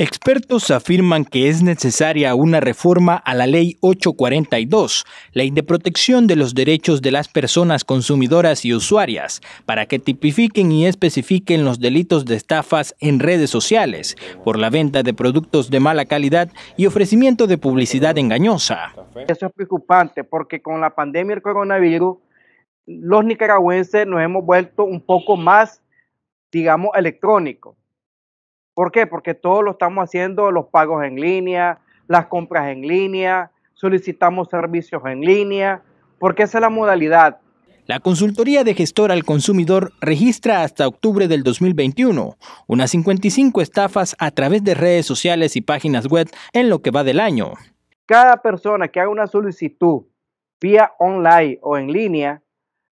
Expertos afirman que es necesaria una reforma a la Ley 842, Ley de Protección de los Derechos de las Personas Consumidoras y Usuarias, para que tipifiquen y especifiquen los delitos de estafas en redes sociales, por la venta de productos de mala calidad y ofrecimiento de publicidad engañosa. Eso es preocupante porque con la pandemia del coronavirus, los nicaragüenses nos hemos vuelto un poco más, digamos, electrónicos ¿Por qué? Porque todo lo estamos haciendo, los pagos en línea, las compras en línea, solicitamos servicios en línea, porque esa es la modalidad. La Consultoría de Gestor al Consumidor registra hasta octubre del 2021 unas 55 estafas a través de redes sociales y páginas web en lo que va del año. Cada persona que haga una solicitud vía online o en línea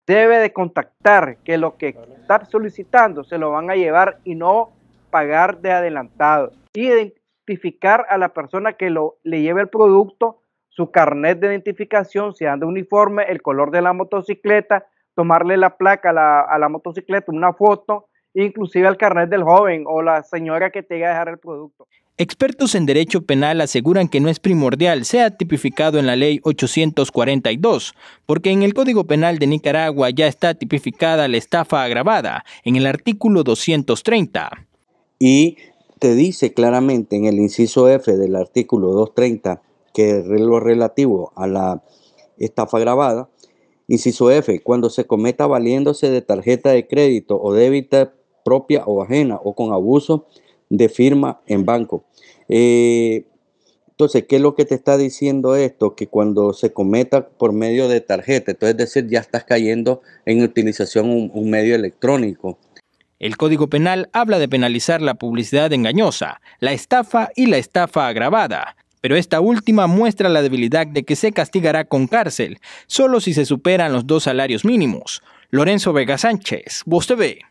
debe de contactar que lo que está solicitando se lo van a llevar y no pagar de adelantado. Identificar a la persona que lo, le lleve el producto, su carnet de identificación, si anda uniforme, el color de la motocicleta, tomarle la placa a la, a la motocicleta, una foto, inclusive el carnet del joven o la señora que te llega a dejar el producto. Expertos en derecho penal aseguran que no es primordial sea tipificado en la ley 842, porque en el Código Penal de Nicaragua ya está tipificada la estafa agravada en el artículo 230. Y te dice claramente en el inciso F del artículo 230 que es lo relativo a la estafa grabada, inciso F, cuando se cometa valiéndose de tarjeta de crédito o débita propia o ajena o con abuso de firma en banco. Eh, entonces, ¿qué es lo que te está diciendo esto? Que cuando se cometa por medio de tarjeta, entonces decir, ya estás cayendo en utilización un medio electrónico el Código Penal habla de penalizar la publicidad engañosa, la estafa y la estafa agravada, pero esta última muestra la debilidad de que se castigará con cárcel, solo si se superan los dos salarios mínimos. Lorenzo Vega Sánchez, Voz TV.